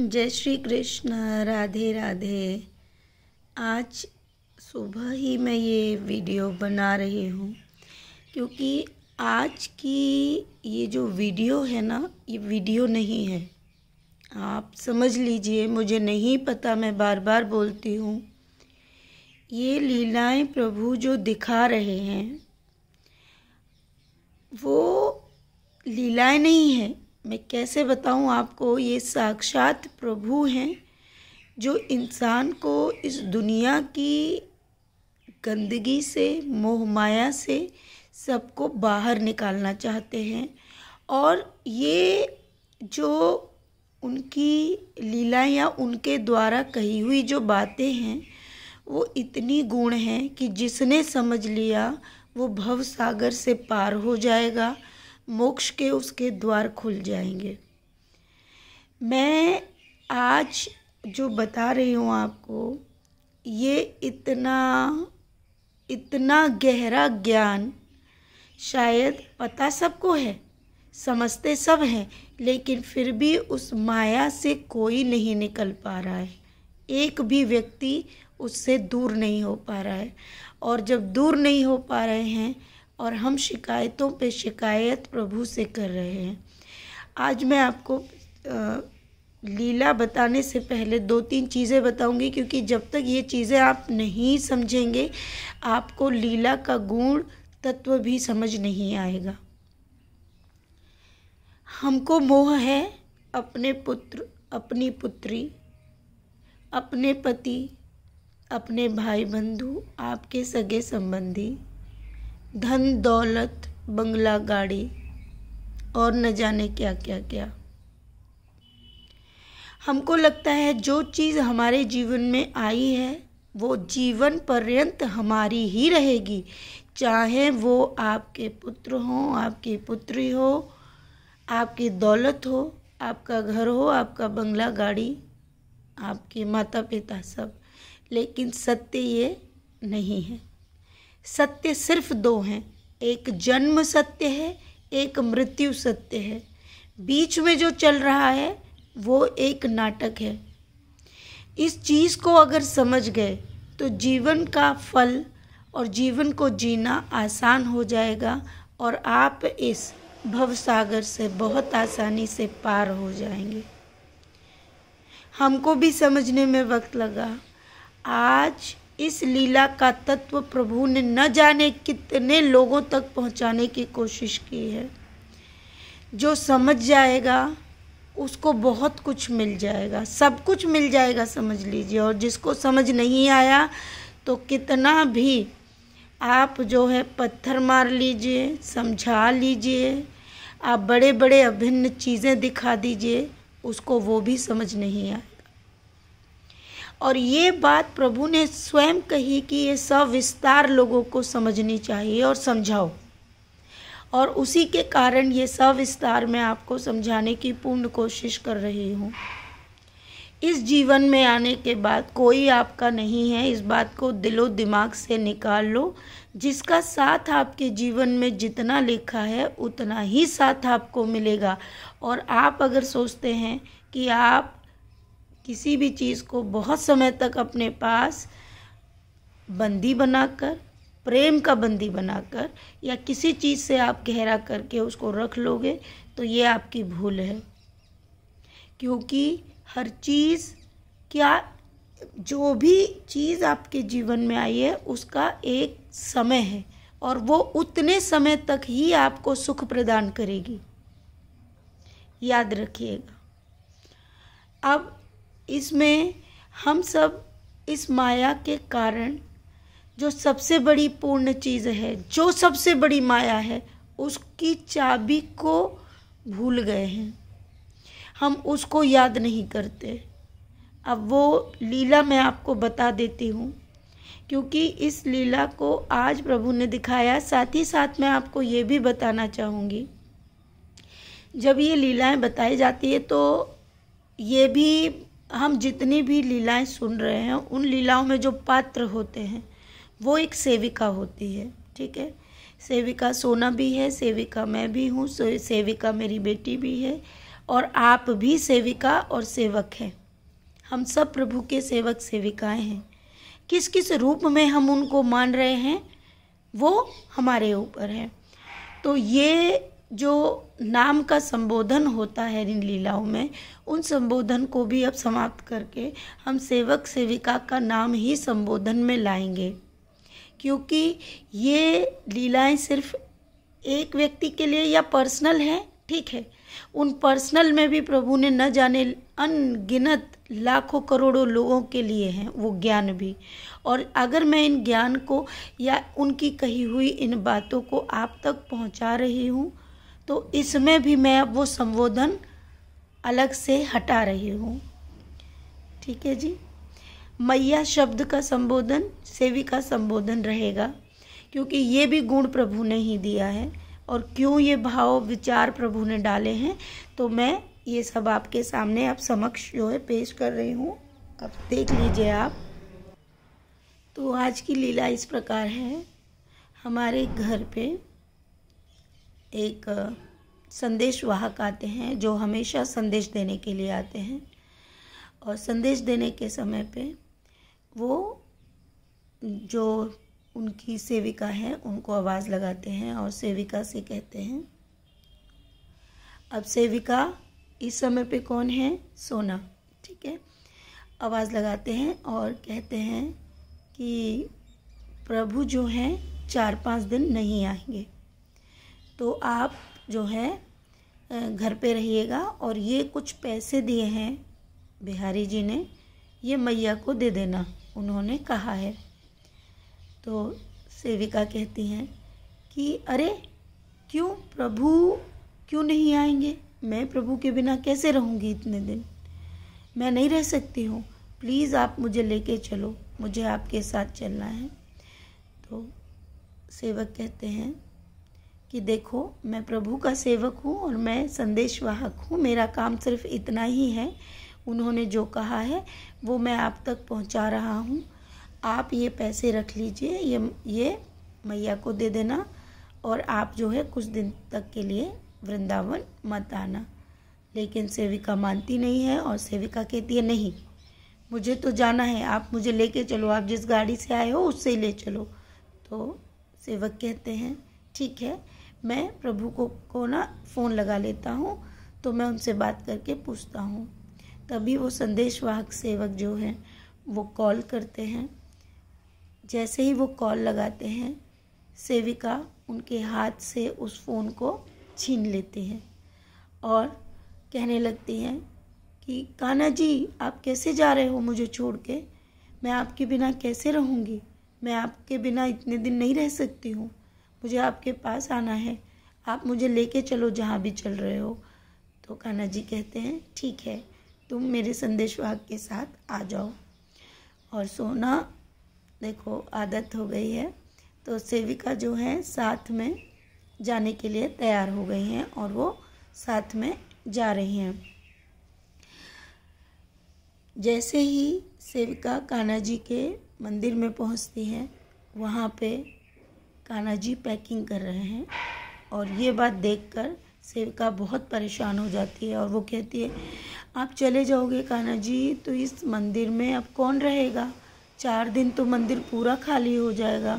जय श्री कृष्ण राधे राधे आज सुबह ही मैं ये वीडियो बना रही हूँ क्योंकि आज की ये जो वीडियो है ना ये वीडियो नहीं है आप समझ लीजिए मुझे नहीं पता मैं बार बार बोलती हूँ ये लीलाएं प्रभु जो दिखा रहे हैं वो लीलाएं नहीं हैं मैं कैसे बताऊं आपको ये साक्षात प्रभु हैं जो इंसान को इस दुनिया की गंदगी से मोह माया से सबको बाहर निकालना चाहते हैं और ये जो उनकी लीला या उनके द्वारा कही हुई जो बातें हैं वो इतनी गुण हैं कि जिसने समझ लिया वो भव सागर से पार हो जाएगा मोक्ष के उसके द्वार खुल जाएंगे मैं आज जो बता रही हूँ आपको ये इतना इतना गहरा ज्ञान शायद पता सबको है समझते सब हैं लेकिन फिर भी उस माया से कोई नहीं निकल पा रहा है एक भी व्यक्ति उससे दूर नहीं हो पा रहा है और जब दूर नहीं हो पा रहे हैं और हम शिकायतों पे शिकायत प्रभु से कर रहे हैं आज मैं आपको लीला बताने से पहले दो तीन चीज़ें बताऊंगी क्योंकि जब तक ये चीज़ें आप नहीं समझेंगे आपको लीला का गुण तत्व भी समझ नहीं आएगा हमको मोह है अपने पुत्र अपनी पुत्री अपने पति अपने भाई बंधु आपके सगे संबंधी धन दौलत बंगला गाड़ी और न जाने क्या क्या क्या हमको लगता है जो चीज़ हमारे जीवन में आई है वो जीवन पर्यंत हमारी ही रहेगी चाहे वो आपके पुत्र हो आपकी पुत्री हो आपकी दौलत हो आपका घर हो आपका बंगला गाड़ी आपके माता पिता सब लेकिन सत्य ये नहीं है सत्य सिर्फ दो हैं एक जन्म सत्य है एक मृत्यु सत्य है बीच में जो चल रहा है वो एक नाटक है इस चीज़ को अगर समझ गए तो जीवन का फल और जीवन को जीना आसान हो जाएगा और आप इस भवसागर से बहुत आसानी से पार हो जाएंगे हमको भी समझने में वक्त लगा आज इस लीला का तत्व प्रभु ने न जाने कितने लोगों तक पहुंचाने की कोशिश की है जो समझ जाएगा उसको बहुत कुछ मिल जाएगा सब कुछ मिल जाएगा समझ लीजिए और जिसको समझ नहीं आया तो कितना भी आप जो है पत्थर मार लीजिए समझा लीजिए आप बड़े बड़े अभिन्न चीज़ें दिखा दीजिए उसको वो भी समझ नहीं आए और ये बात प्रभु ने स्वयं कही कि ये सब विस्तार लोगों को समझनी चाहिए और समझाओ और उसी के कारण ये सब विस्तार मैं आपको समझाने की पूर्ण कोशिश कर रही हूँ इस जीवन में आने के बाद कोई आपका नहीं है इस बात को दिलो दिमाग से निकाल लो जिसका साथ आपके जीवन में जितना लिखा है उतना ही साथ आपको मिलेगा और आप अगर सोचते हैं कि आप किसी भी चीज़ को बहुत समय तक अपने पास बंदी बनाकर प्रेम का बंदी बनाकर या किसी चीज़ से आप गहरा करके उसको रख लोगे तो ये आपकी भूल है क्योंकि हर चीज़ क्या जो भी चीज़ आपके जीवन में आई है उसका एक समय है और वो उतने समय तक ही आपको सुख प्रदान करेगी याद रखिएगा अब इसमें हम सब इस माया के कारण जो सबसे बड़ी पूर्ण चीज़ है जो सबसे बड़ी माया है उसकी चाबी को भूल गए हैं हम उसको याद नहीं करते अब वो लीला मैं आपको बता देती हूँ क्योंकि इस लीला को आज प्रभु ने दिखाया साथ ही साथ मैं आपको ये भी बताना चाहूँगी जब ये लीलाएं बताई जाती है तो ये भी हम जितनी भी लीलाएं सुन रहे हैं उन लीलाओं में जो पात्र होते हैं वो एक सेविका होती है ठीक है सेविका सोना भी है सेविका मैं भी हूँ सेविका मेरी बेटी भी है और आप भी सेविका और सेवक हैं हम सब प्रभु के सेवक सेविकाएं हैं किस किस रूप में हम उनको मान रहे हैं वो हमारे ऊपर है तो ये जो नाम का संबोधन होता है इन लीलाओं में उन संबोधन को भी अब समाप्त करके हम सेवक सेविका का नाम ही संबोधन में लाएंगे क्योंकि ये लीलाएं सिर्फ एक व्यक्ति के लिए या पर्सनल हैं ठीक है उन पर्सनल में भी प्रभु ने न जाने अनगिनत लाखों करोड़ों लोगों के लिए हैं वो ज्ञान भी और अगर मैं इन ज्ञान को या उनकी कही हुई इन बातों को आप तक पहुंचा रही हूँ तो इसमें भी मैं अब वो संबोधन अलग से हटा रही हूँ ठीक है जी मैया शब्द का संबोधन सेवी का संबोधन रहेगा क्योंकि ये भी गुण प्रभु ने ही दिया है और क्यों ये भाव विचार प्रभु ने डाले हैं तो मैं ये सब आपके सामने आप समक्ष जो है पेश कर रही हूँ अब देख लीजिए आप तो आज की लीला इस प्रकार है हमारे घर पे एक संदेश वाहक आते हैं जो हमेशा संदेश देने के लिए आते हैं और संदेश देने के समय पे वो जो उनकी सेविका है उनको आवाज़ लगाते हैं और सेविका से कहते हैं अब सेविका इस समय पे कौन है सोना ठीक है आवाज़ लगाते हैं और कहते हैं कि प्रभु जो हैं चार पांच दिन नहीं आएंगे तो आप जो है घर पे रहिएगा और ये कुछ पैसे दिए हैं बिहारी जी ने ये मैया को दे देना उन्होंने कहा है तो सेविका कहती हैं कि अरे क्यों प्रभु क्यों नहीं आएंगे मैं प्रभु के बिना कैसे रहूँगी इतने दिन मैं नहीं रह सकती हूँ प्लीज़ आप मुझे लेके चलो मुझे आपके साथ चलना है तो सेवक कहते हैं कि देखो मैं प्रभु का सेवक हूँ और मैं संदेशवाहक हूँ मेरा काम सिर्फ इतना ही है उन्होंने जो कहा है वो मैं आप तक पहुँचा रहा हूँ आप ये पैसे रख लीजिए ये ये मैया को दे देना और आप जो है कुछ दिन तक के लिए वृंदावन मत आना लेकिन सेविका मानती नहीं है और सेविका कहती है नहीं मुझे तो जाना है आप मुझे लेके चलो आप जिस गाड़ी से आए हो उससे ले चलो तो सेवक कहते हैं ठीक है मैं प्रभु को को ना फ़ोन लगा लेता हूँ तो मैं उनसे बात करके पूछता हूँ तभी वो संदेशवाहक सेवक जो हैं वो कॉल करते हैं जैसे ही वो कॉल लगाते हैं सेविका उनके हाथ से उस फ़ोन को छीन लेते हैं और कहने लगती हैं कि कान्हा जी आप कैसे जा रहे हो मुझे छोड़ के मैं आपके बिना कैसे रहूँगी मैं आपके बिना इतने दिन नहीं रह सकती हूँ मुझे आपके पास आना है आप मुझे लेके चलो जहाँ भी चल रहे हो तो कान्हा जी कहते हैं ठीक है तुम मेरे संदेश वाहक के साथ आ जाओ और सोना देखो आदत हो गई है तो सेविका जो है साथ में जाने के लिए तैयार हो गई हैं और वो साथ में जा रही हैं जैसे ही सेविका कान्हा जी के मंदिर में पहुंचती है वहाँ पे कान्हा जी पैकिंग कर रहे हैं और ये बात देखकर सेविका बहुत परेशान हो जाती है और वो कहती है आप चले जाओगे कान्हा जी तो इस मंदिर में अब कौन रहेगा चार दिन तो मंदिर पूरा खाली हो जाएगा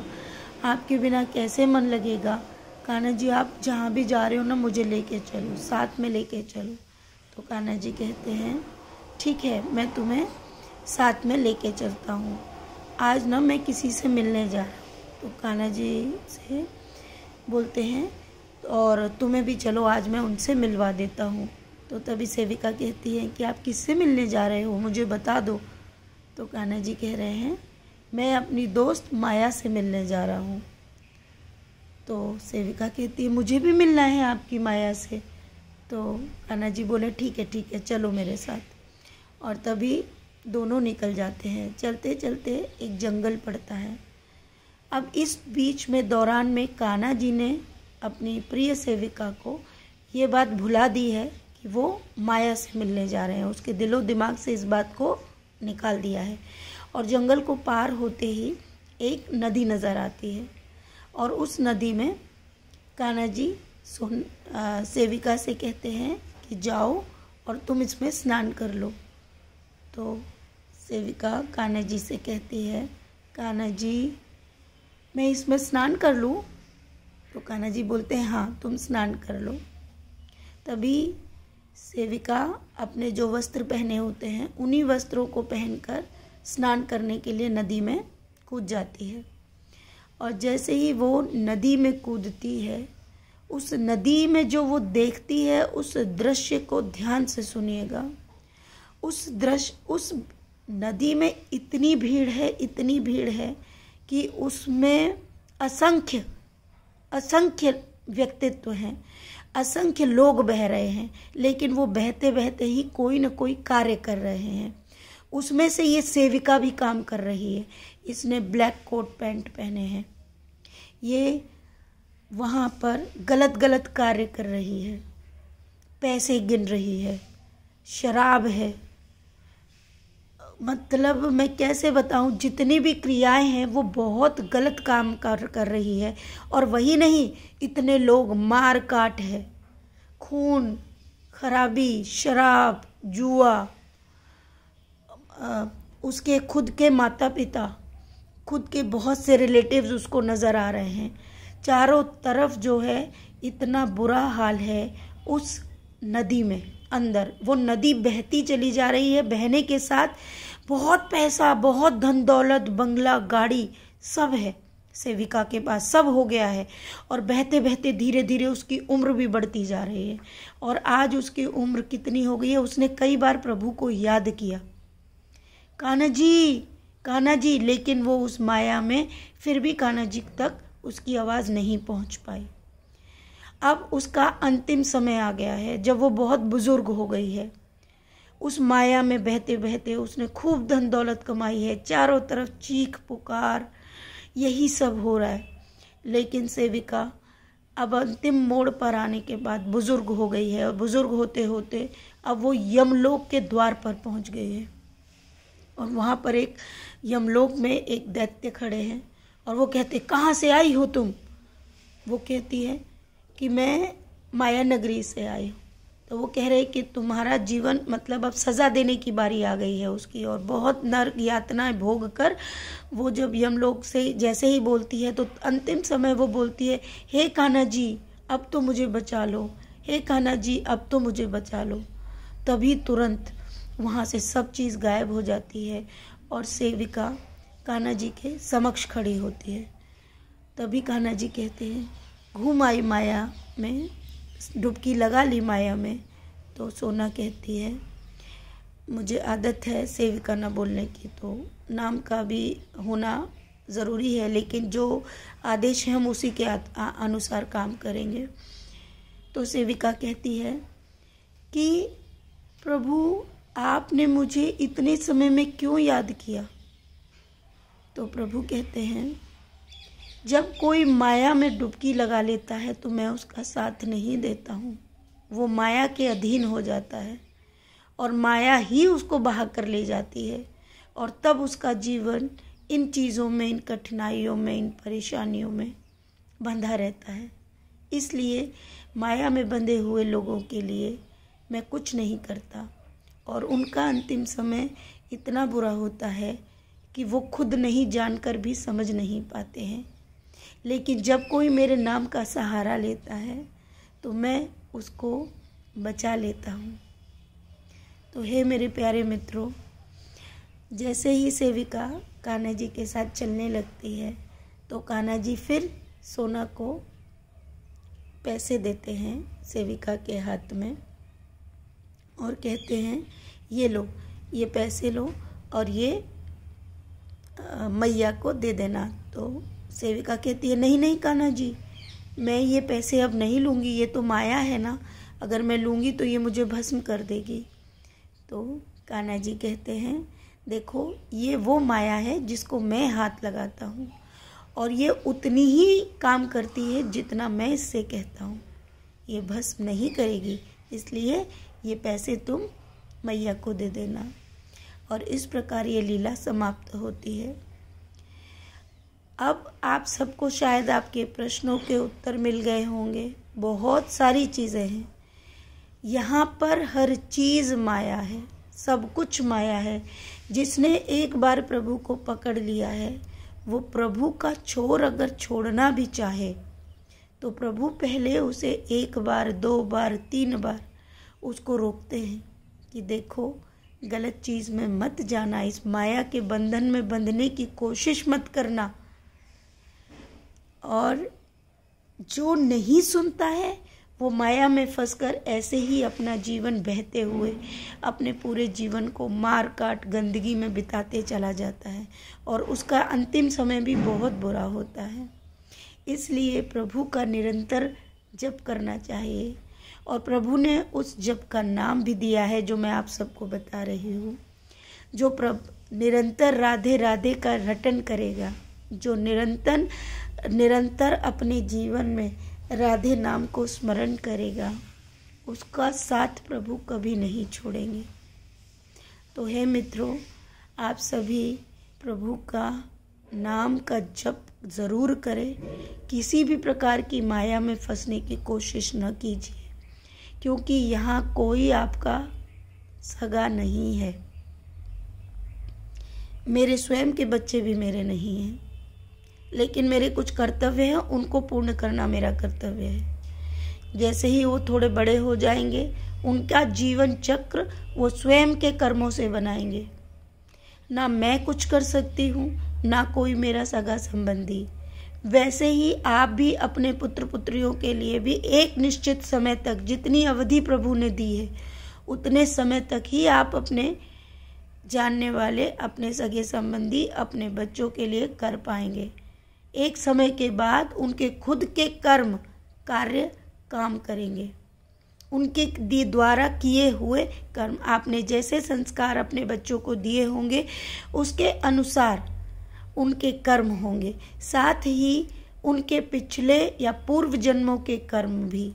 आपके बिना कैसे मन लगेगा कान्हा जी आप जहाँ भी जा रहे हो ना मुझे लेके चलो साथ में लेके चलो तो कान्हा जी कहते हैं ठीक है मैं तुम्हें साथ में लेके चलता हूँ आज ना मैं किसी से मिलने जा रहा कान्हा जी से बोलते हैं और तुम्हें भी चलो आज मैं उनसे मिलवा देता हूँ तो तभी सेविका कहती है कि आप किससे मिलने जा रहे हो मुझे बता दो तो कान्हा जी कह रहे हैं मैं अपनी दोस्त माया से मिलने जा रहा हूँ तो सेविका कहती है मुझे भी मिलना है आपकी माया से तो कान्हा जी बोले ठीक है ठीक है चलो मेरे साथ और तभी दोनों निकल जाते हैं चलते चलते एक जंगल पड़ता है अब इस बीच में दौरान में कान्हा जी ने अपनी प्रिय सेविका को ये बात भुला दी है कि वो माया से मिलने जा रहे हैं उसके दिलो दिमाग से इस बात को निकाल दिया है और जंगल को पार होते ही एक नदी नज़र आती है और उस नदी में कान्हा जी सोन आ, सेविका से कहते हैं कि जाओ और तुम इसमें स्नान कर लो तो सेविका कान्हा जी से कहती है कान्हा जी मैं इसमें स्नान कर लूँ तो कान्हा जी बोलते हैं हाँ तुम स्नान कर लो तभी सेविका अपने जो वस्त्र पहने होते हैं उन्हीं वस्त्रों को पहनकर स्नान करने के लिए नदी में कूद जाती है और जैसे ही वो नदी में कूदती है उस नदी में जो वो देखती है उस दृश्य को ध्यान से सुनिएगा उस दृश्य उस नदी में इतनी भीड़ है इतनी भीड़ है कि उसमें असंख्य असंख्य व्यक्तित्व हैं असंख्य लोग बह रहे हैं लेकिन वो बहते बहते ही कोई ना कोई कार्य कर रहे हैं उसमें से ये सेविका भी काम कर रही है इसने ब्लैक कोट पैंट पहने हैं ये वहाँ पर गलत गलत कार्य कर रही है पैसे गिन रही है शराब है मतलब मैं कैसे बताऊं जितनी भी क्रियाएं हैं वो बहुत गलत काम कर कर रही है और वही नहीं इतने लोग मार काट है खून खराबी शराब जुआ उसके खुद के माता पिता खुद के बहुत से रिलेटिव्स उसको नज़र आ रहे हैं चारों तरफ जो है इतना बुरा हाल है उस नदी में अंदर वो नदी बहती चली जा रही है बहने के साथ बहुत पैसा बहुत धन दौलत बंगला गाड़ी सब है सेविका के पास सब हो गया है और बहते बहते धीरे धीरे उसकी उम्र भी बढ़ती जा रही है और आज उसकी उम्र कितनी हो गई है उसने कई बार प्रभु को याद किया कान्हा जी कान्हा जी लेकिन वो उस माया में फिर भी कान्हा जी तक उसकी आवाज़ नहीं पहुंच पाई अब उसका अंतिम समय आ गया है जब वो बहुत बुजुर्ग हो गई है उस माया में बहते बहते उसने खूब धन दौलत कमाई है चारों तरफ चीख पुकार यही सब हो रहा है लेकिन सेविका अब अंतिम मोड़ पर आने के बाद बुज़ुर्ग हो गई है और बुज़ुर्ग होते होते अब वो यमलोक के द्वार पर पहुंच गई है और वहाँ पर एक यमलोक में एक दैत्य खड़े हैं और वो कहते कहाँ से आई हो तुम वो कहती है कि मैं माया नगरी से आई हूँ तो वो कह रहे कि तुम्हारा जीवन मतलब अब सज़ा देने की बारी आ गई है उसकी और बहुत नर्क यातनाएं भोग कर वो जब यम लोग से जैसे ही बोलती है तो अंतिम समय वो बोलती है हे कान्हा जी अब तो मुझे बचा लो हे कान्हा जी अब तो मुझे बचा लो तभी तुरंत वहाँ से सब चीज़ गायब हो जाती है और सेविका कान्हा जी के समक्ष खड़ी होती है तभी कान्हा जी कहते हैं घूम आई माया में डुबकी लगा ली माया में तो सोना कहती है मुझे आदत है सेविका ना बोलने की तो नाम का भी होना ज़रूरी है लेकिन जो आदेश है हम उसी के अनुसार काम करेंगे तो सेविका कहती है कि प्रभु आपने मुझे इतने समय में क्यों याद किया तो प्रभु कहते हैं जब कोई माया में डुबकी लगा लेता है तो मैं उसका साथ नहीं देता हूँ वो माया के अधीन हो जाता है और माया ही उसको बहा कर ले जाती है और तब उसका जीवन इन चीज़ों में इन कठिनाइयों में इन परेशानियों में बंधा रहता है इसलिए माया में बंधे हुए लोगों के लिए मैं कुछ नहीं करता और उनका अंतिम समय इतना बुरा होता है कि वो खुद नहीं जानकर भी समझ नहीं पाते हैं लेकिन जब कोई मेरे नाम का सहारा लेता है तो मैं उसको बचा लेता हूँ तो हे मेरे प्यारे मित्रों जैसे ही सेविका कान्हा जी के साथ चलने लगती है तो कान्हा जी फिर सोना को पैसे देते हैं सेविका के हाथ में और कहते हैं ये लो ये पैसे लो और ये मैया को दे देना तो सेविका कहती है नहीं नहीं कान्हा जी मैं ये पैसे अब नहीं लूँगी ये तो माया है ना अगर मैं लूँगी तो ये मुझे भस्म कर देगी तो कान्हा जी कहते हैं देखो ये वो माया है जिसको मैं हाथ लगाता हूँ और ये उतनी ही काम करती है जितना मैं इससे कहता हूँ ये भस्म नहीं करेगी इसलिए ये पैसे तुम मैया को दे देना और इस प्रकार ये लीला समाप्त होती है अब आप सबको शायद आपके प्रश्नों के उत्तर मिल गए होंगे बहुत सारी चीज़ें हैं यहाँ पर हर चीज़ माया है सब कुछ माया है जिसने एक बार प्रभु को पकड़ लिया है वो प्रभु का छोर अगर छोड़ना भी चाहे तो प्रभु पहले उसे एक बार दो बार तीन बार उसको रोकते हैं कि देखो गलत चीज़ में मत जाना इस माया के बंधन में बंधने की कोशिश मत करना और जो नहीं सुनता है वो माया में फंसकर ऐसे ही अपना जीवन बहते हुए अपने पूरे जीवन को मार काट गंदगी में बिताते चला जाता है और उसका अंतिम समय भी बहुत बुरा होता है इसलिए प्रभु का निरंतर जप करना चाहिए और प्रभु ने उस जप का नाम भी दिया है जो मैं आप सबको बता रही हूँ जो प्रभ निरंतर राधे राधे का रटन करेगा जो निरंतर निरंतर अपने जीवन में राधे नाम को स्मरण करेगा उसका साथ प्रभु कभी नहीं छोड़ेंगे तो हे मित्रों आप सभी प्रभु का नाम का जप ज़रूर करें किसी भी प्रकार की माया में फंसने की कोशिश न कीजिए क्योंकि यहाँ कोई आपका सगा नहीं है मेरे स्वयं के बच्चे भी मेरे नहीं हैं लेकिन मेरे कुछ कर्तव्य हैं उनको पूर्ण करना मेरा कर्तव्य है जैसे ही वो थोड़े बड़े हो जाएंगे उनका जीवन चक्र वो स्वयं के कर्मों से बनाएंगे ना मैं कुछ कर सकती हूँ ना कोई मेरा सगा संबंधी वैसे ही आप भी अपने पुत्र पुत्रियों के लिए भी एक निश्चित समय तक जितनी अवधि प्रभु ने दी है उतने समय तक ही आप अपने जानने वाले अपने सगे संबंधी अपने बच्चों के लिए कर पाएंगे एक समय के बाद उनके खुद के कर्म कार्य काम करेंगे उनके दी द्वारा किए हुए कर्म आपने जैसे संस्कार अपने बच्चों को दिए होंगे उसके अनुसार उनके कर्म होंगे साथ ही उनके पिछले या पूर्व जन्मों के कर्म भी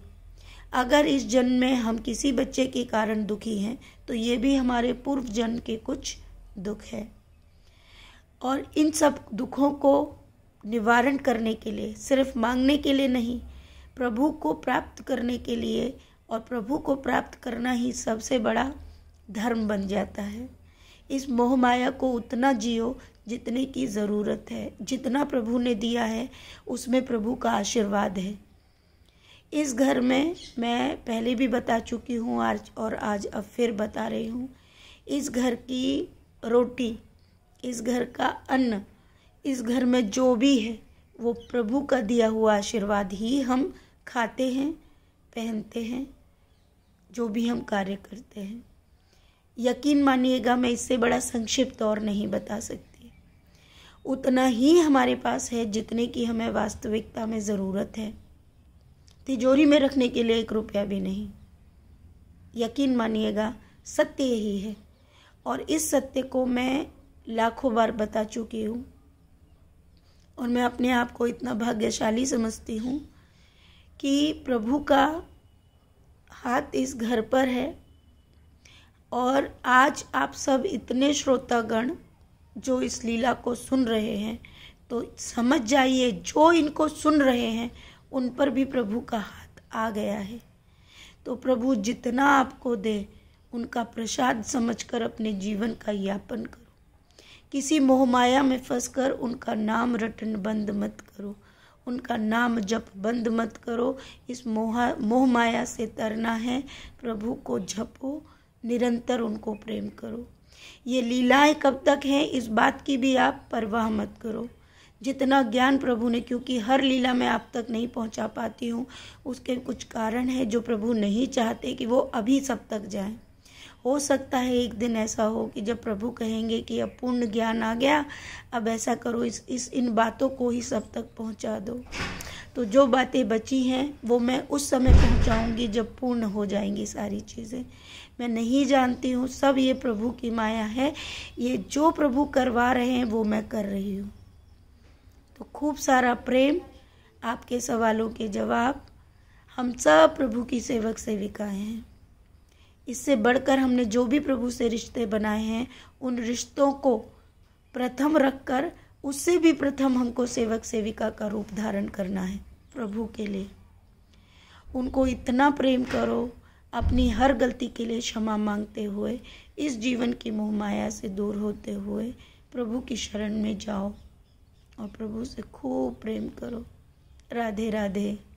अगर इस जन्म में हम किसी बच्चे के कारण दुखी हैं तो ये भी हमारे पूर्व जन्म के कुछ दुख है और इन सब दुखों को निवारण करने के लिए सिर्फ मांगने के लिए नहीं प्रभु को प्राप्त करने के लिए और प्रभु को प्राप्त करना ही सबसे बड़ा धर्म बन जाता है इस मोह माया को उतना जियो जितने की ज़रूरत है जितना प्रभु ने दिया है उसमें प्रभु का आशीर्वाद है इस घर में मैं पहले भी बता चुकी हूँ आज और आज अब फिर बता रही हूँ इस घर की रोटी इस घर का अन्न इस घर में जो भी है वो प्रभु का दिया हुआ आशीर्वाद ही हम खाते हैं पहनते हैं जो भी हम कार्य करते हैं यकीन मानिएगा मैं इससे बड़ा संक्षिप्त और नहीं बता सकती उतना ही हमारे पास है जितने की हमें वास्तविकता में ज़रूरत है तिजोरी में रखने के लिए एक रुपया भी नहीं यकीन मानिएगा सत्य यही है और इस सत्य को मैं लाखों बार बता चुकी हूँ और मैं अपने आप को इतना भाग्यशाली समझती हूँ कि प्रभु का हाथ इस घर पर है और आज आप सब इतने श्रोतागण जो इस लीला को सुन रहे हैं तो समझ जाइए जो इनको सुन रहे हैं उन पर भी प्रभु का हाथ आ गया है तो प्रभु जितना आपको दे उनका प्रसाद समझकर अपने जीवन का यापन करो किसी मोहमाया में फंस कर उनका नाम रटन बंद मत करो उनका नाम जप बंद मत करो इस मोहा मोह माया से तरना है प्रभु को जपो निरंतर उनको प्रेम करो ये लीलाएं कब तक हैं इस बात की भी आप परवाह मत करो जितना ज्ञान प्रभु ने क्योंकि हर लीला मैं आप तक नहीं पहुंचा पाती हूँ उसके कुछ कारण हैं जो प्रभु नहीं चाहते कि वो अभी सब तक जाएं हो सकता है एक दिन ऐसा हो कि जब प्रभु कहेंगे कि अब पूर्ण ज्ञान आ गया अब ऐसा करो इस इस इन बातों को ही सब तक पहुंचा दो तो जो बातें बची हैं वो मैं उस समय पहुंचाऊंगी जब पूर्ण हो जाएंगी सारी चीज़ें मैं नहीं जानती हूँ सब ये प्रभु की माया है ये जो प्रभु करवा रहे हैं वो मैं कर रही हूँ तो खूब सारा प्रेम आपके सवालों के जवाब हम सब प्रभु की सेवक सेविकाएं हैं इससे बढ़कर हमने जो भी प्रभु से रिश्ते बनाए हैं उन रिश्तों को प्रथम रखकर उससे भी प्रथम हमको सेवक सेविका का रूप धारण करना है प्रभु के लिए उनको इतना प्रेम करो अपनी हर गलती के लिए क्षमा मांगते हुए इस जीवन की मोहमाया से दूर होते हुए प्रभु की शरण में जाओ और प्रभु से खूब प्रेम करो राधे राधे